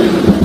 Thank you.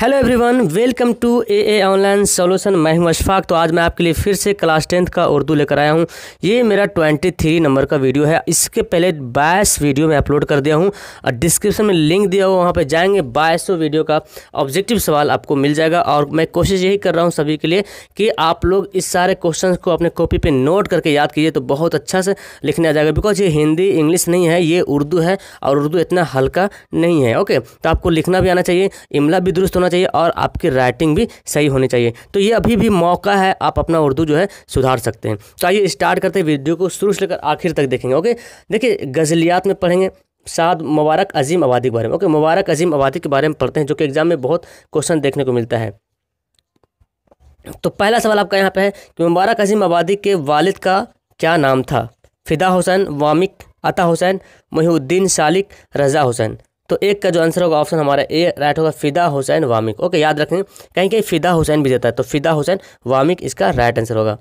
Hello everyone welcome to a a online solution मैं हूं अशफाक तो आज मैं आपके लिए फिर से क्लास टेंथ का उर्दू लेकर आया हूं ये मेरा ट्वेंटी थ्री नंबर का वीडियो है इसके पहले बाईस वीडियो मैं अपलोड कर दिया हूं और डिस्क्रिप्शन में लिंक दिया हुआ वहां पे जाएंगे बाईसों वीडियो का ऑब्जेक्टिव सवाल आपको मिल जाएगा और मैं कोशिश यही कर रहा हूँ सभी के लिए कि आप लोग इस सारे क्वेश्चन को अपने कॉपी पर नोट करके याद कीजिए तो बहुत अच्छा से लिखने आ जाएगा बिकॉज ये हिंदी इंग्लिश नहीं है ये उर्दू है और उर्दू इतना हल्का नहीं है ओके तो आपको लिखना भी आना चाहिए इमला भी दुरुस्त होना होना चाहिए और आपकी राइटिंग भी सही होनी चाहिए तो ये अभी भी मौका है आप अपना उर्दू जो है सुधार सकते हैं तो आइए स्टार्ट करते हैं वीडियो को शुरू से लेकर आखिर तक देखेंगे ओके देखिए गज़लियात में पढ़ेंगे साद मुबारक अजीम आबादी के बारे में ओके मुबारक अजीम आबादी के बारे में पढ़ते हैं जो कि एग्ज़ाम में बहुत क्वेश्चन देखने को मिलता है तो पहला सवाल आपका यहाँ पे है कि मुबारक अजीम आबादी के वालिद का क्या नाम था फिदा हुसैन वामिक अता हुसैन महीउद्दीन सालिक रज़ा हुसैन तो एक का जो आंसर होगा ऑप्शन हमारा ए राइट होगा फिदा हुसैन वामिक ओके याद रखें कहीं कहीं फिदा हुसैन भी देता है तो फिदा हुसैन वामिक इसका राइट आंसर होगा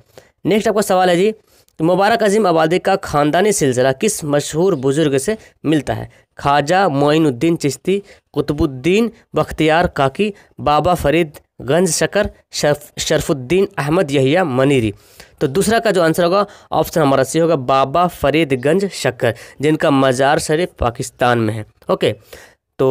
नेक्स्ट आपका सवाल है जी तो मुबारक अजीम आबादी का ख़ानदानी सिलसिला किस मशहूर बुज़ुर्ग से मिलता है ख्वाजा मोइनुद्दीन चिश्ती कुतुबुद्दीन बख्तियार काकी बाबा फरीद गंज शकर शर्फ शरफुद्दीन अहमद यहिया मनीरी तो दूसरा का जो आंसर होगा ऑप्शन हमारा सी होगा बाबा गंज शक्कर जिनका मज़ार शरीफ पाकिस्तान में है ओके तो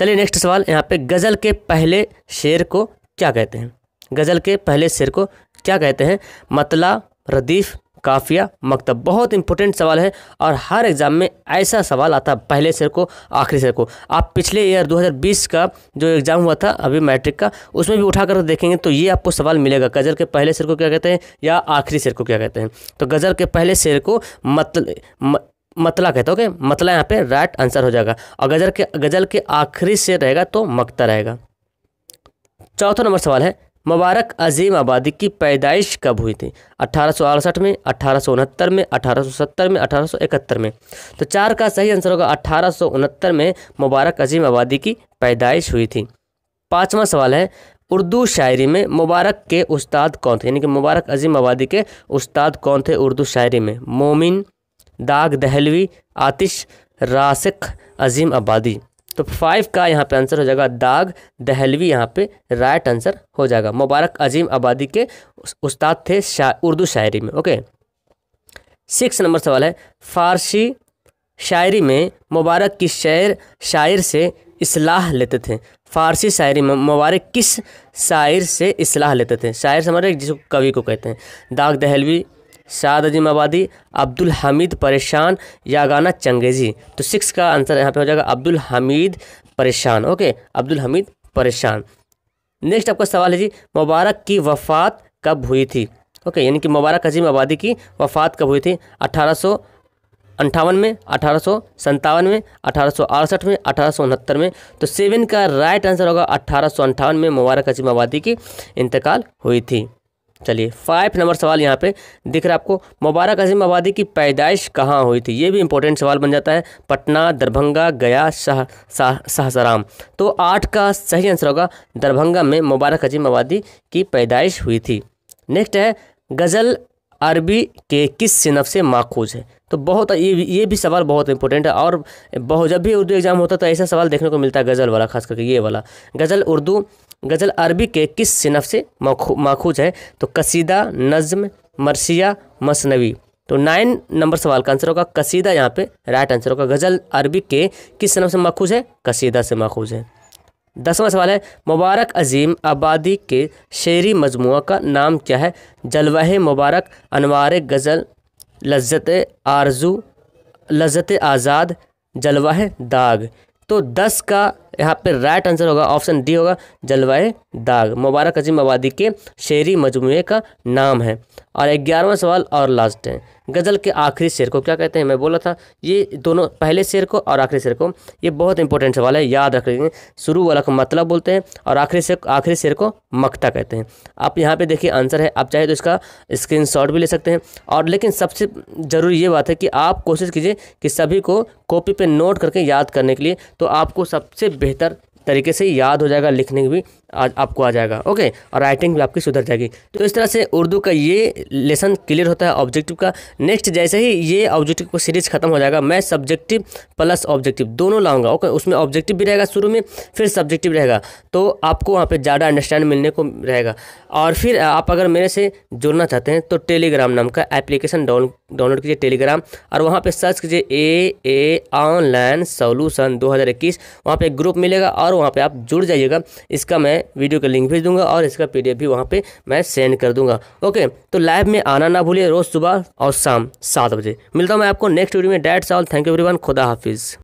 चलिए नेक्स्ट सवाल यहाँ पे गज़ल के पहले शेर को क्या कहते हैं गज़ल के पहले शेर को क्या कहते हैं मतला रदीफ़ काफिया मकतब बहुत इंपॉर्टेंट सवाल है और हर एग्ज़ाम में ऐसा सवाल आता है पहले सर को आखिरी सर को आप पिछले ईयर 2020 का जो एग्ज़ाम हुआ था अभी मैट्रिक का उसमें भी उठा कर देखेंगे तो ये आपको सवाल मिलेगा गज़ल के पहले सर को क्या कहते हैं या आखिरी सर को क्या कहते हैं तो गज़ल के पहले सर को मतल म, मतला कहते ओके मतला यहाँ पे राइट आंसर हो जाएगा और गज़ल के गज़ल के आखिरी से रहेगा तो मकता रहेगा चौथा नंबर सवाल है मुबारक अजीम आबादी की पैदाइश कब हुई थी अठारह में अठारह में अठारह में अठारह में तो चार का सही आंसर होगा अठारह में मुबारक अजीम आबादी की पैदाइश हुई थी पाँचवा सवाल है उर्दू शायरी में मुबारक के उस्ताद कौन थे यानी कि मुबारक अजीम आबादी के उस्ताद कौन थे उर्दू शायरी में मोमिन दाग दहलवी आतिश रासिक अजीम आबादी तो फाइव का यहाँ पे आंसर हो जाएगा दाग दहलवी यहाँ पे राइट आंसर हो जाएगा मुबारक अजीम आबादी के उस्ताद थे शा, उर्दू शायरी में ओके सिक्स नंबर सवाल है फारसी शायरी में मुबारक किस शायर शायर से असलाह लेते थे फारसी शायरी में मुबारक किस शायर से असलाह लेते थे शायर से हमारे जिसको कवि को कहते हैं दाग दहलवी शाद अजीम आबादी अब्दुल हमीद परेशान यागाना चंगेजी तो सिक्स का आंसर यहाँ पे हो जाएगा अब्दुल हमीद परेशान ओके अब्दुल हमीद परेशान नेक्स्ट आपका सवाल है जी मुबारक की वफ़ात कब हुई थी ओके यानी कि मुबारक अजीम आबादी की वफ़ात कब हुई थी अठारह अंठावन में अठारह सौ संतावन में अठारह में अठारह में तो सेवन का राइट आंसर होगा अठारह में मुबारक अजीम आबादी की इंतकाल हुई थी चलिए फाइव नंबर सवाल यहाँ पे दिख रहा है आपको मुबारक अजीम आबादी की पैदाइश कहाँ हुई थी ये भी इंपॉर्टेंट सवाल बन जाता है पटना दरभंगा गया शाह शाह सहसराम तो आठ का सही आंसर होगा दरभंगा में मुबारक अजीम आबादी की पैदाइश हुई थी नेक्स्ट है गज़ल अरबी के किस सिनफ से माखूज है तो बहुत ये ये भी सवाल बहुत इंपॉर्टेंट है और बहुत जब भी उर्दू एग्ज़ाम होता है तो ऐसा सवाल देखने को मिलता है गज़ल वाला खास करके ये वाला गज़ल उर्दू गज़ल अरबी के किस सिनफ से माखूज है तो कसीदा नज़म मरसिया मसनवी तो नाइन नंबर सवाल का आंसर होगा कसीदा यहाँ पे राइट आंसर होगा गज़ल अरबी के किस सिनफ से माखूज है कसीदा से माखूज है दसवां सवाल है मुबारक अजीम आबादी के शेरी मजमु का नाम क्या है जलवा मुबारक अनवार गज़ल लज्जत आरजू लज्जत आज़ाद जलवा दाग तो दस का यहाँ पे राइट आंसर होगा ऑप्शन डी होगा जलवाए दाग मुबारक अजीम आबादी के शेरी मजमू का नाम है और ग्यारहवा सवाल और लास्ट है गज़ल के आखिरी शेर को क्या कहते हैं मैं बोला था ये दोनों पहले शेर को और आखिरी शेर को ये बहुत इंपॉर्टेंट सवाल है याद रख लेंगे शुरू वाला को मतलब बोलते हैं और आखिरी शेर आखिरी शेर को मकता कहते हैं आप यहाँ पे देखिए आंसर है आप चाहे तो इसका स्क्रीन भी ले सकते हैं और लेकिन सबसे ज़रूरी ये बात है कि आप कोशिश कीजिए कि सभी को कॉपी पर नोट करके याद करने के लिए तो आपको सबसे बेहतर तरीके से याद हो जाएगा लिखने भी आज आपको आ जाएगा ओके और राइटिंग भी आपकी सुधर जाएगी तो इस तरह से उर्दू का ये लेसन क्लियर होता है ऑब्जेक्टिव का नेक्स्ट जैसे ही ये ऑब्जेक्टिव को सीरीज खत्म हो जाएगा मैं सब्जेक्टिव प्लस ऑब्जेक्टिव दोनों लाऊंगा ओके उसमें ऑब्जेक्टिव भी रहेगा शुरू में फिर सब्जेक्टिव रहेगा तो आपको वहाँ पर ज़्यादा अंडरस्टैंड मिलने को रहेगा और फिर आप अगर मेरे से जुड़ना चाहते हैं तो टेलीग्राम नाम का एप्लीकेशन डाउन डाउनलोड कीजिए टेलीग्राम और वहाँ पर सर्च कीजिए ए ए ऑनलाइन सोलूशन इक्कीस वहाँ पर एक ग्रुप मिलेगा और वहाँ पर आप जुड़ जाइएगा इसका मैं वीडियो का लिंक भेज दूंगा और इसका पी भी वहाँ पर मैं सेंड कर दूँगा ओके तो लाइव में आना ना भूलिए रोज़ सुबह और शाम सात बजे मिलता हूँ मैं आपको नेक्स्ट वीडियो में that's all thank you every खुदा हाफिज़